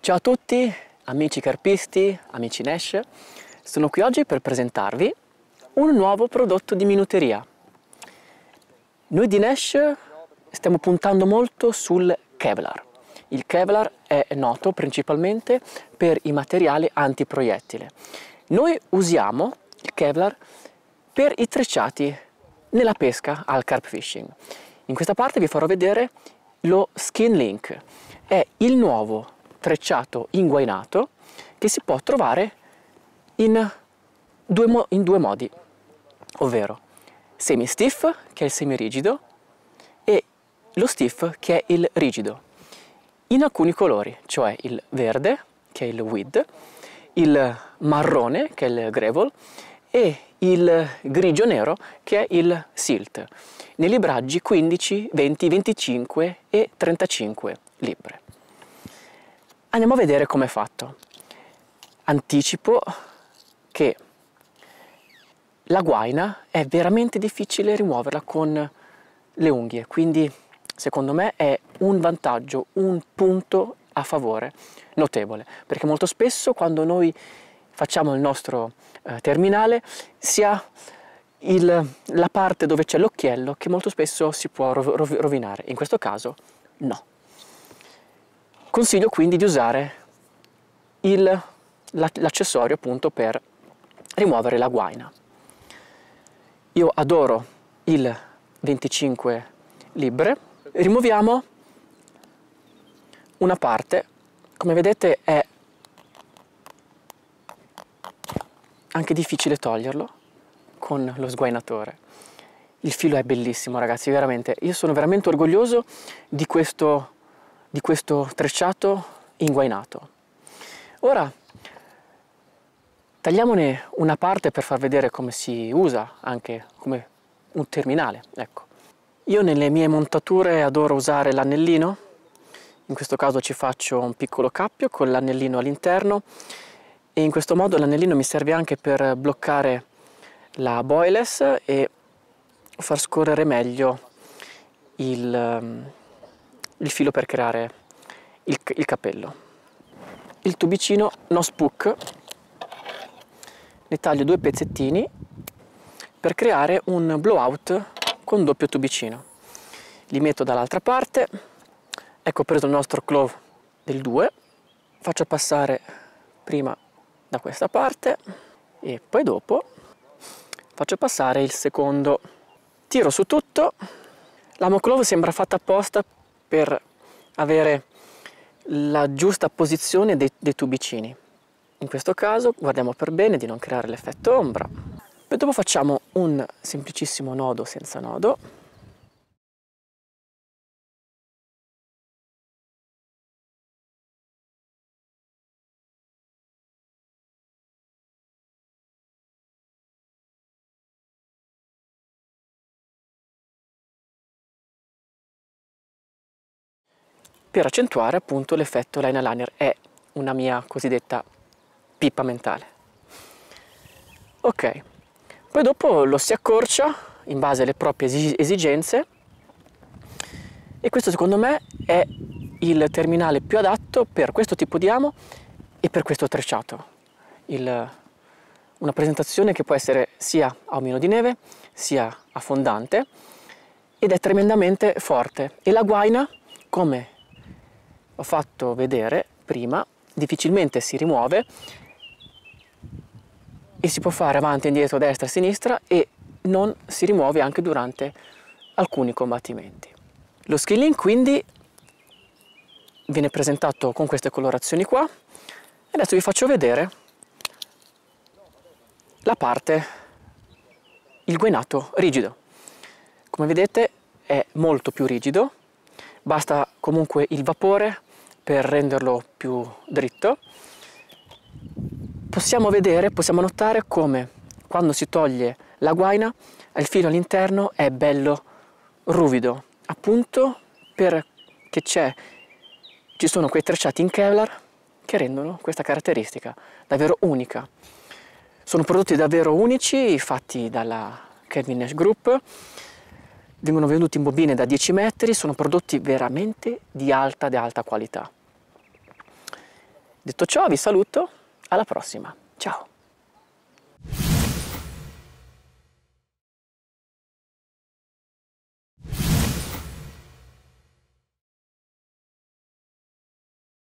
Ciao a tutti, amici carpisti, amici Nash. Sono qui oggi per presentarvi un nuovo prodotto di minuteria. Noi di Nash stiamo puntando molto sul Kevlar. Il Kevlar è noto principalmente per i materiali antiproiettile. Noi usiamo il Kevlar per i trecciati nella pesca al carp fishing. In questa parte vi farò vedere lo Skin Link. È il nuovo trecciato inguainato che si può trovare in due, in due modi, ovvero semi-stiff, che è il semi-rigido, e lo stiff, che è il rigido, in alcuni colori, cioè il verde, che è il weed, il marrone, che è il gravel, e il grigio nero che è il silt, nei libraggi 15, 20, 25 e 35 libbre. Andiamo a vedere come è fatto. Anticipo che la guaina è veramente difficile rimuoverla con le unghie, quindi secondo me è un vantaggio, un punto a favore notevole, perché molto spesso quando noi facciamo il nostro eh, terminale si ha il, la parte dove c'è l'occhiello che molto spesso si può rovinare, in questo caso no. Consiglio quindi di usare l'accessorio appunto per rimuovere la guaina. Io adoro il 25 libbre. Rimuoviamo una parte, come vedete è anche difficile toglierlo con lo sguainatore. Il filo è bellissimo ragazzi, veramente, io sono veramente orgoglioso di questo di questo trecciato inguainato. Ora tagliamone una parte per far vedere come si usa anche come un terminale. Ecco. Io nelle mie montature adoro usare l'anellino, in questo caso ci faccio un piccolo cappio con l'anellino all'interno e in questo modo l'anellino mi serve anche per bloccare la boyless e far scorrere meglio il, il filo per creare il, il cappello. Il tubicino no spook ne taglio due pezzettini per creare un blowout con doppio tubicino. Li metto dall'altra parte, ecco ho preso il nostro clove del 2, faccio passare prima da questa parte e poi dopo faccio passare il secondo. Tiro su tutto, la Moclove sembra fatta apposta per avere la giusta posizione dei, dei tubicini. In questo caso guardiamo per bene di non creare l'effetto ombra. Poi dopo facciamo un semplicissimo nodo senza nodo per accentuare appunto l'effetto line liner. È una mia cosiddetta pippa mentale. Ok, poi dopo lo si accorcia in base alle proprie esigenze e questo secondo me è il terminale più adatto per questo tipo di amo e per questo trecciato. Il, una presentazione che può essere sia a omino di neve sia a fondante ed è tremendamente forte e la guaina come ho fatto vedere prima, difficilmente si rimuove e si può fare avanti, indietro, destra, sinistra e non si rimuove anche durante alcuni combattimenti. Lo skilling quindi viene presentato con queste colorazioni qua e adesso vi faccio vedere la parte, il guainato rigido. Come vedete è molto più rigido, basta comunque il vapore per renderlo più dritto, possiamo vedere, possiamo notare come quando si toglie la guaina il filo all'interno è bello ruvido, appunto perché c'è, ci sono quei tracciati in Kevlar che rendono questa caratteristica davvero unica. Sono prodotti davvero unici, fatti dalla Kevin Nash Group, vengono venduti in bobine da 10 metri, sono prodotti veramente di alta, di alta qualità. Detto ciò vi saluto, alla prossima, ciao!